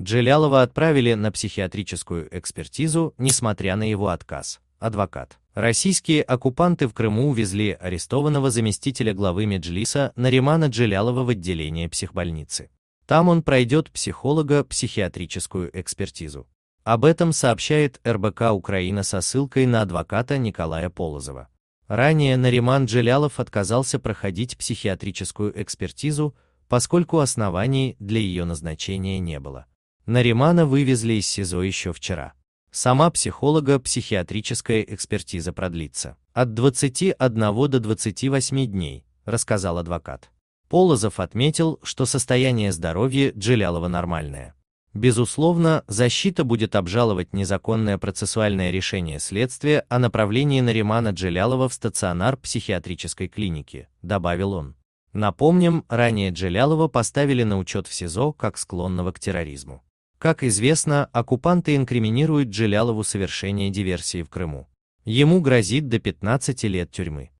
Джелялова отправили на психиатрическую экспертизу, несмотря на его отказ. Адвокат. Российские оккупанты в Крыму увезли арестованного заместителя главы Меджлиса Наримана Джелялова в отделение психбольницы. Там он пройдет психолога-психиатрическую экспертизу. Об этом сообщает РБК Украина со ссылкой на адвоката Николая Полозова. Ранее Нариман Джелялов отказался проходить психиатрическую экспертизу, поскольку оснований для ее назначения не было. Наримана вывезли из СИЗО еще вчера. Сама психолога психиатрическая экспертиза продлится от 21 до 28 дней, рассказал адвокат. Полозов отметил, что состояние здоровья Джилялова нормальное. Безусловно, защита будет обжаловать незаконное процессуальное решение следствия о направлении Наримана Джелялова в стационар психиатрической клиники, добавил он. Напомним, ранее Джелялова поставили на учет в СИЗО как склонного к терроризму. Как известно, оккупанты инкриминируют Джелялову совершение диверсии в Крыму. Ему грозит до 15 лет тюрьмы.